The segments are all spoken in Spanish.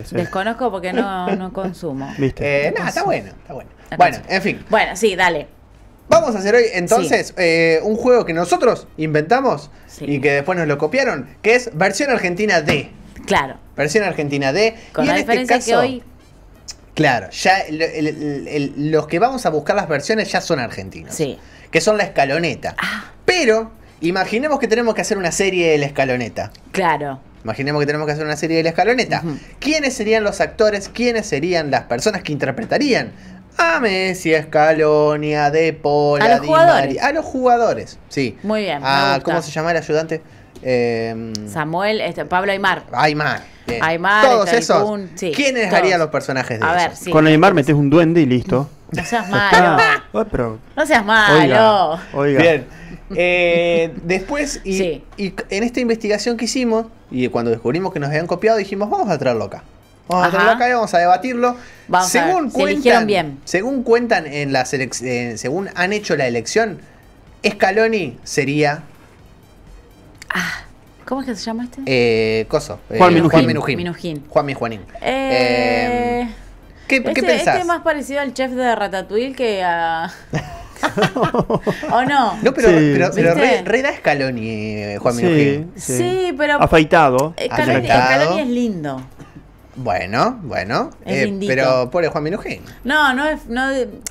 Desconozco porque no, consumo. ¿Viste? Eh, está bueno, está bueno. Bueno, en fin. Bueno, sí, dale. Vamos a hacer hoy entonces eh, un juego que nosotros inventamos y que después nos lo copiaron, que es versión argentina D. Claro. Versión argentina D. Con la este diferencia que hoy. Claro, ya los que vamos a buscar las versiones ya son argentinos. Sí. Que son la escaloneta. Ah, Pero imaginemos que tenemos que hacer una serie de la escaloneta. claro. Imaginemos que tenemos que hacer una serie de la escaloneta. ¿Quiénes serían los actores? ¿Quiénes serían las personas que interpretarían a Messi, a De a a los jugadores. a los jugadores, sí. Muy bien. ¿Cómo se llama el ayudante? Em, Samuel, este, Pablo Aymar. Aymar. Aymar, todos este, esos. ¿Quiénes harían los personajes de A ver, sí. Con Aymar metes un duende y listo. No seas malo. No seas malo. Oiga, Bien. Eh, después, y en esta investigación que hicimos, y cuando descubrimos que nos habían copiado, dijimos, vamos a traerlo acá. Vamos a traerlo acá y vamos a debatirlo. Vamos según a ver, cuentan, se bien. Según cuentan en la eh, según han hecho la elección, Scaloni sería. Ah, ¿Cómo es que se llama este? Eh, Coso. Eh, Juan Minujín. Juan Minujín. Juan eh, eh, ¿Qué, ¿qué este, pensás? Este es más parecido al chef de Ratatouille que a. ¿O no? No, pero, pero, pero re, re, da eh, Juan sí, sí, pero. Afeitado. Eh, Scaloni, es lindo. Bueno, bueno, pero eh, pero pobre Juan Minujín. No, no es,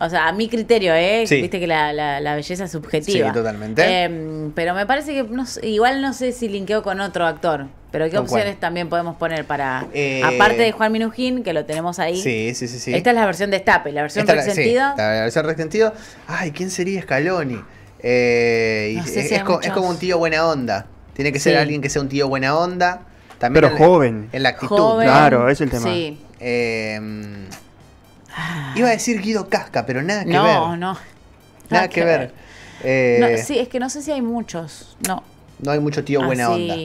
o sea, a mi criterio, ¿eh? Viste que la, belleza es subjetiva. Sí, totalmente. Em, pero me parece que igual no sé si linkeo con otro actor, pero qué opciones también podemos poner para, eh, aparte de Juan Minujín, que lo tenemos ahí. Sí, sí, sí. Esta es la versión de Estape, la versión resentida. la versión resentido. Ay, ¿quién sería Scaloni? Eh, es, como un tío buena onda. Tiene que ser alguien que sea un tío buena onda pero joven. En la actitud. claro, es el tema. Em, iba a decir Guido Casca, pero nada que ver. No, no. Nada que ver. Eh, sí, es que no sé si hay muchos. No. No hay mucho tío buena ah,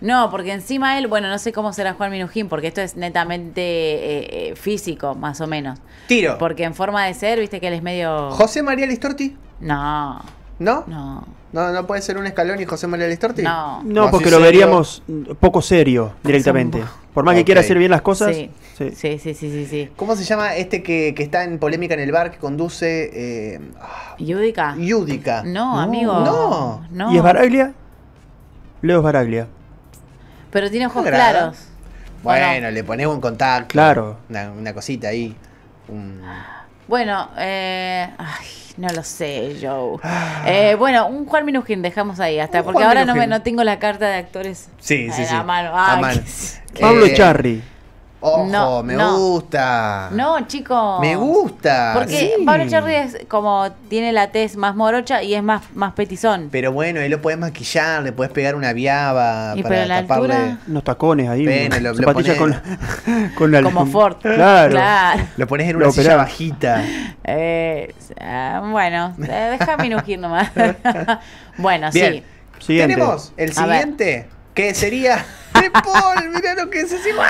No, porque encima él, bueno, no sé cómo será Juan Minujín, porque esto es netamente eh, eh, físico, más o menos. Tiro. Porque en forma de ser, viste que él es medio. ¿José María Listorti? No. ¿No? No. No, puede ser un escalón y José María Listorti. No. No, porque lo veríamos poco serio directamente. Por más que quiera hacer bien las cosas. Sí. Sí. Sí, sí, sí, ¿Cómo se llama este que, está en polémica en el bar que conduce. Eh, ah, Yúdica. No, amigo. No. no. ¿Y es Baraglia? Leo es Baraglia. Pero tiene ojos claros. Bueno, le ponemos un contacto. Claro. Una, una cosita ahí. Un. Bueno, eh, no lo sé, Joe. Ah. Eh, bueno, un Juan Minujín dejamos ahí hasta, porque ahora no, me, no tengo la carta de actores Sí, sí, sí. Pablo eh, Charri. Ojo, no, me gusta. No, chico! Me gusta. Porque Pablo Charry es como tiene la tez más morocha y es más, más petizón. Pero bueno, él lo puedes maquillar, le puedes pegar una viaba ¿Y para la taparle. Altura? Unos tacones ahí. Bueno, lo, con, con Como Ford. Claro. Lo pones en una lo bajita. Ah, eh, bueno, déjame inugir nomás. bueno, sí. Siguiente. Tenemos el siguiente, que sería. De Paul, mirá lo que es, es igual.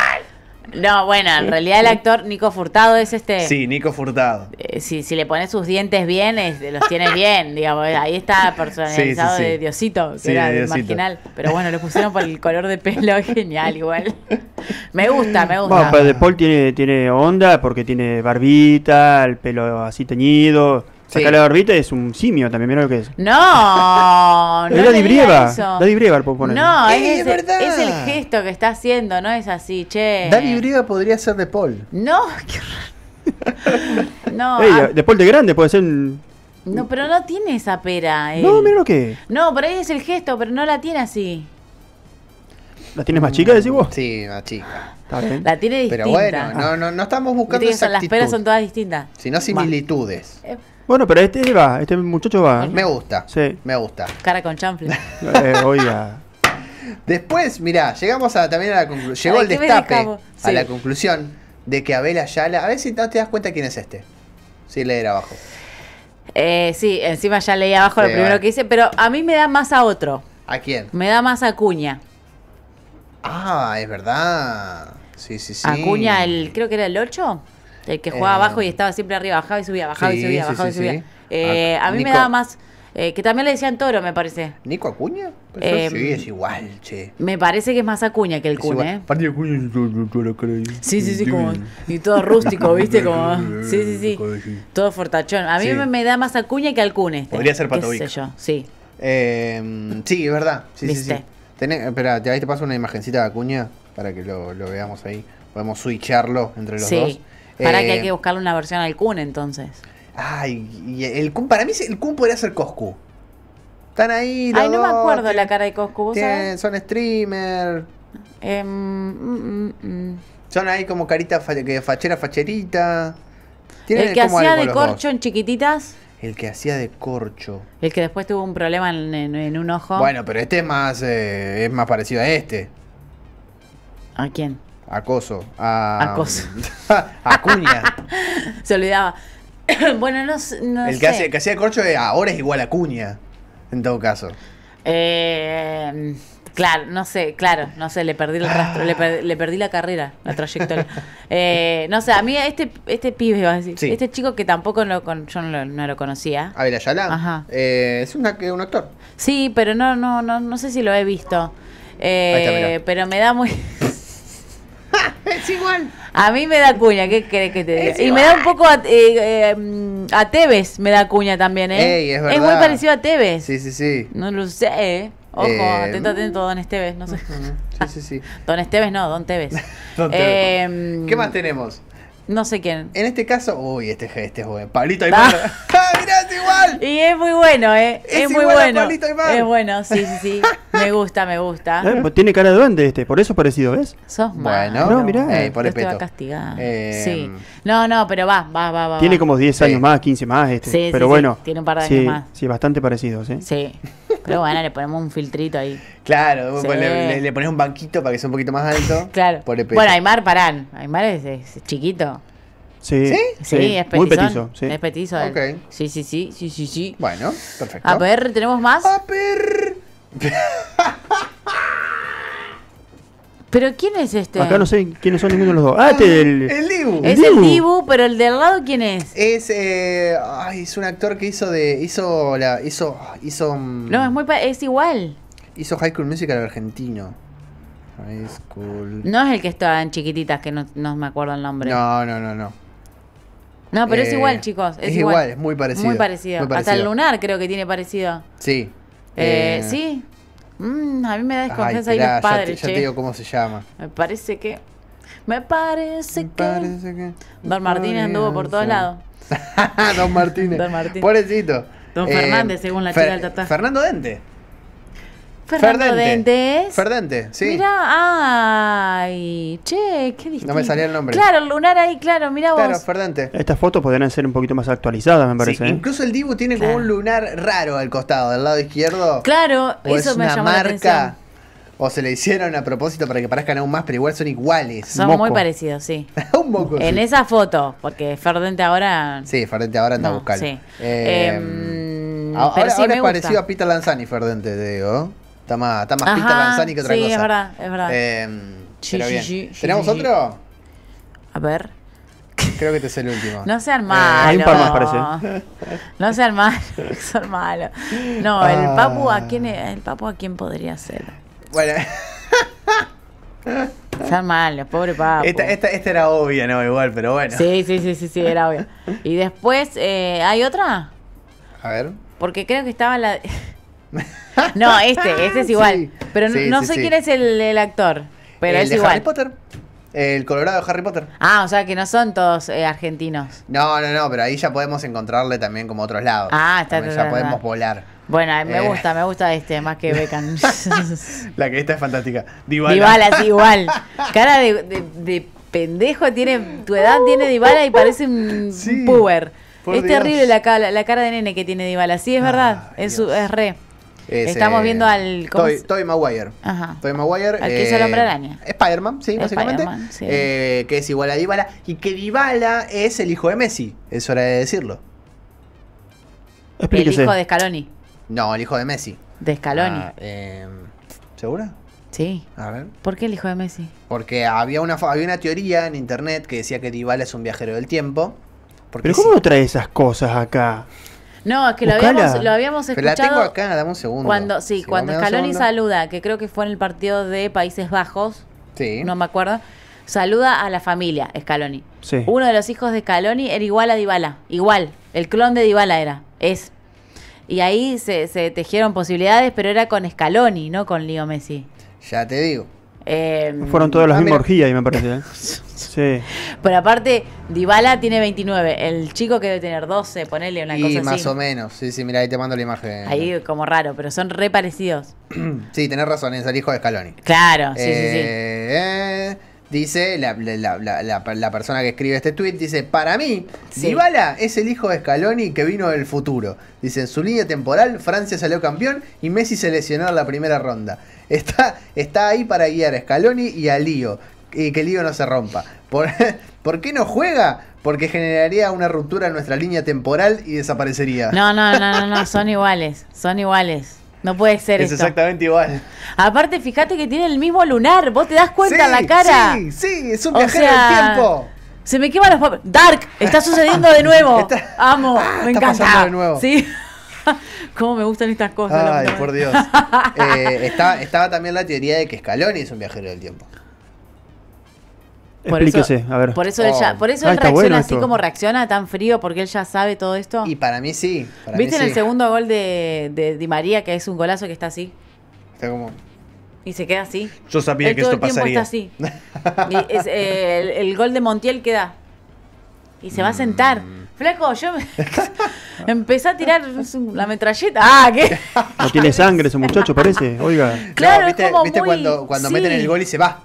No, bueno, en realidad el actor Nico Furtado es este. Sí, Nico Furtado. Eh, si, le pones sus dientes bien, los tienes bien, digamos. Eh, ahí está personalizado de Diosito, que era marginal. Pero bueno, lo pusieron por el color de pelo, genial, igual. Me gusta, me gusta. Bueno, pero De Paul tiene, tiene onda porque tiene barbita, el pelo así teñido. Saca la barbita es un simio también, mira lo que es. No, no. Es Daddy Brieva. Daddy Brieva por poner. No, es, verdad. es, el gesto que está haciendo, no es así, che. Daddy Brieva podría ser de Paul. No, qué no. Ah. de Paul de grande puede ser. No, pero no tiene esa pera. eh. No, mira lo que. No, por ahí es el gesto, pero no la tiene así. ¿La tienes más chica, decís vos? Sí, más chica. La tiene distinta. Pero bueno, no, no, no estamos buscando esa Las peras son todas distintas. Sino similitudes. Eh, bueno, pero este va, este muchacho va. Me gusta. Sí. Me gusta. Cara con chanfle. Eh, oiga. Después, mirá, llegamos a, también a la conclusión. Llegó el destape a la conclusión de que ya Ayala. A ver si te das cuenta quién es este. Sí, leer abajo. Eh, sí, encima ya leí abajo lo primero que hice, pero a mí me da más a otro. ¿A quién? Me da más a Cuña. Ah, es verdad. Sí, sí, sí. Acuña, el, creo que era el 8. El que jugaba abajo y eh, estaba siempre arriba, bajaba y subía, bajaba y subía, bajaba y subía. Eh, a mí me daba más. Eh, que también le decían toro, me parece. ¿Nico Acuña? Pues sí, em, es igual, che. Me parece que es más Acuña que el Cune, ¿eh? Acuña Sí, sí, sí, como. Y todo rústico, ¿viste? Como. Sí, sí, sí. Todo fortachón. A mí me, da más Acuña que al Cune. Este. Podría ser Patovic. yo, sí. Em, sí, es verdad. Sí, sí, Tenés, espera, ahí te paso una imagencita de Acuña para que lo, lo veamos ahí. Podemos switcharlo entre los dos. Para que hay eh, que buscarle una versión al Kun entonces. Ay, y el Kun, para mí el Kun podría ser Coscu. Están ahí. Ay, no me acuerdo la cara de Coscu. son streamer. Em, mm, mm, mm. Son ahí como carita fachera, facherita. el que hacía de corcho en chiquititas. El que hacía de corcho. El que después tuvo un problema en, un ojo. Bueno, pero este es más, eh, es más parecido a este. ¿A quién? Acoso. A, ah, Acoso. Acuña. Se olvidaba. bueno, no, no el que sé. el que hacía corcho eh, ahora es igual a Acuña, en todo caso. Eh, claro, no sé, claro, no sé, le perdí el ah. rastro, le, perdí la carrera, la trayectoria. Eh, no sé, a mí este, este pibe, iba a decir, este chico que tampoco yo no lo, conocía. Abel Ayala. Ajá. Eh, es un, actor. Sí, pero no, no, no, no sé si lo he visto. pero me da muy igual. A mí me da cuña, ¿qué crees que te diga? y me da un poco a, eh, eh, a, Tevez, me da cuña también, ¿eh? es, muy parecido a Tevez. Sí, sí, sí. No lo sé, Ojo, eh, atento, mm. atento, Don Esteves, no sé. Sí, sí, sí. don Esteves no, Don Tevez. don Tevez. Em, ¿Qué más tenemos? No sé quién. En este caso, uy, este, este es palito Pablito ah. Aymar. ¡Ah, mirá, es igual! Y es muy bueno, ¿eh? Es, muy bueno. Es bueno, sí, sí, sí. Me gusta, me gusta. Eh, pues tiene cara de duende este, por eso es parecido, ¿ves? Sos bueno. No, mirá. Eh, por el eh, sí. No, no, pero va, va, va. va tiene como 10 años más, 15 más este. Sí, pero sí, bueno. Tiene un par de años más. Sí, bastante parecidos, ¿eh? Sí. Pero bueno, le ponemos un filtrito ahí. Claro, le, pones un banquito para que sea un poquito más alto. claro. Por bueno, Aymar, parán. Aymar es, chiquito. Sí. ¿Sí? es petizón. Muy petizo, sí. Es petizo. Okay. Sí, sí, sí, sí, sí, sí. Bueno, perfecto. A ver, ¿tenemos más? A ver. ¿Pero quién es este? Acá no sé quiénes son ninguno de los dos. Ah, este ah, El Dibu. Es el Dibu, pero el de al lado, ¿quién es? Es. Eh, ay, es un actor que hizo de. Hizo. Hizo. hizo mm, no, es muy. es igual. Hizo High School Musical argentino. High School. No es el que estaba en chiquititas, que no, me acuerdo el nombre. No, no, no, no. No, pero es eh, igual, chicos. Es, igual. es muy parecido. Muy parecido. Hasta el lunar creo que tiene parecido. Sí. eh, eh sí. Mm, a mí me da desconfianza ir ahí los padres. Me parece que. Me parece, que, Don Martínez anduvo por todos lados. Don Martínez. Don Martínez. Pobrecito. Don Fernández, eh, según la Fer chica del Tatá. Fernando Dente. Ferdente. Ferdente, sí. Mira, ay, che, qué distinto. No me salía el nombre. Claro, lunar ahí, claro, mira vos. Claro, Ferdente. Estas fotos podrían ser un poquito más actualizadas, me parece. ¿eh? Incluso el Dibu tiene como un lunar raro al costado, del lado izquierdo. Claro, eso es me una marca. O se le hicieron a propósito para que parezcan aún más, pero igual son iguales. Son muy parecidos, sí. un poco. En esa foto, porque Ferdente ahora. Sí, Ferdente ahora anda a buscarlo. ahora, es parecido a Peter Lanzani, Ferdente, digo. Está más, está más Ajá, Lanzani que otra cosa. Sí, es verdad, ¿Tenemos otro? A ver. Creo que este es el último. No sean eh, malos. hay un par más, parece. No sean malos, No, el ah. Papu, ¿a quién, el Papu a quién podría ser? Bueno. Sean malos, pobre Papu. Esta, esta, era obvia, ¿no? Igual, pero bueno. Sí, sí, sí, sí, sí era obvia. Y después, eh, ¿hay otra? A ver. Porque creo que estaba la... No, este, este es igual. pero no sé quién es el, actor. Pero es igual. Harry Potter. El Colorado de Harry Potter. Ah, o sea que no son todos eh, argentinos. No, no, no, pero ahí ya podemos encontrarle también como otros lados. Ah, está Ya podemos volar. Bueno, eh, me eh. gusta, me gusta este, más que Beckham. La que esta es fantástica. Divala es igual. Cara de, pendejo tiene, tu edad tiene Dybala y parece un Es terrible la, cara de nene que tiene Dybala. Sí, es verdad, es, es, re. Estamos eh, viendo al. Toy, Toy, Maguire. Ajá. Toy Maguire. Al que hizo el hombre eh, araña. Spider-Man, sí, básicamente. Spider eh, que es igual a Dybala. Y que Dybala es el hijo de Messi. Es hora de decirlo. Explíquese. El hijo de Scaloni. No, el hijo de Messi. De Scaloni. Ah, em, ¿Segura? Sí. A ver. ¿Por qué el hijo de Messi? Porque había una, había una teoría en internet que decía que Dybala es un viajero del tiempo. ¿Pero cómo trae esas cosas acá? No, es que lo habíamos, lo habíamos escuchado. tengo acá, dame un segundo. Cuando, sí, cuando Scaloni saluda, que creo que fue en el partido de Países Bajos, sí. no me acuerdo, saluda a la familia Scaloni. Uno de los hijos de Scaloni era igual a Dybala, igual, el clon de Dybala era, es. Y ahí se, tejieron posibilidades, pero era con Scaloni, no con Leo Messi. Ya te digo. Em, Fueron todos los ah, mismas me parece. ¿eh? Sí. Pero aparte, Dybala tiene 29, el chico que debe tener 12, ponele una y más o menos, sí, sí, mira, ahí te mando la imagen. Ahí como raro, pero son re parecidos. sí, tenés razón, es el hijo de Scaloni. Claro, sí, sí, sí. Eh, dice la, persona que escribe este tweet dice, para mí, Dybala es el hijo de Scaloni que vino del futuro. Dice, en su línea temporal, Francia salió campeón y Messi se lesionó en la primera ronda. Está, está ahí para guiar a Scaloni y a Lío, y que el lío no se rompa. ¿Por, qué no juega? Porque generaría una ruptura en nuestra línea temporal y desaparecería. No, no, no, no, no son iguales, son iguales. No puede ser Es exactamente igual. Aparte, fíjate que tiene el mismo lunar, vos te das cuenta en la cara. Sí, sí, es un viajero del tiempo. Se me queman los papeles. Dark, está sucediendo de nuevo. Amo, ah, me encanta. de nuevo. Sí. Cómo me gustan estas cosas. por Dios. Eh, estaba también la teoría de que Scaloni es un viajero del tiempo. Por eso, Por eso, él, oh. ah, reacciona así como reacciona, tan frío, porque él ya sabe todo esto. Y para mí sí. ¿Viste en el segundo gol de, Di María, que es un golazo que está así? Y se queda así. Yo sabía que todo esto el tiempo así. Eh, el, gol de Montiel queda. Y se va a sentar. Mm. Flejo yo empecé a tirar la metralleta. Ah, ¿qué? No tiene sangre ese muchacho, parece. Oiga. Claro, ¿viste, es como cuando, meten el gol y se va?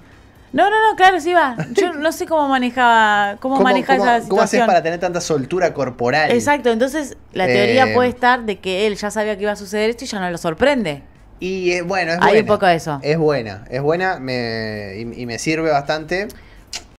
No, no, no, claro, sí va. Yo no sé cómo manejaba, cómo, manejaba esa situación. ¿Cómo haces para tener tanta soltura corporal? Exacto, entonces la teoría eh, puede estar de que él ya sabía que iba a suceder esto y ya no lo sorprende. Y eh, bueno, es Hay buena. un poco de eso. Es buena, es buena me, y me sirve bastante.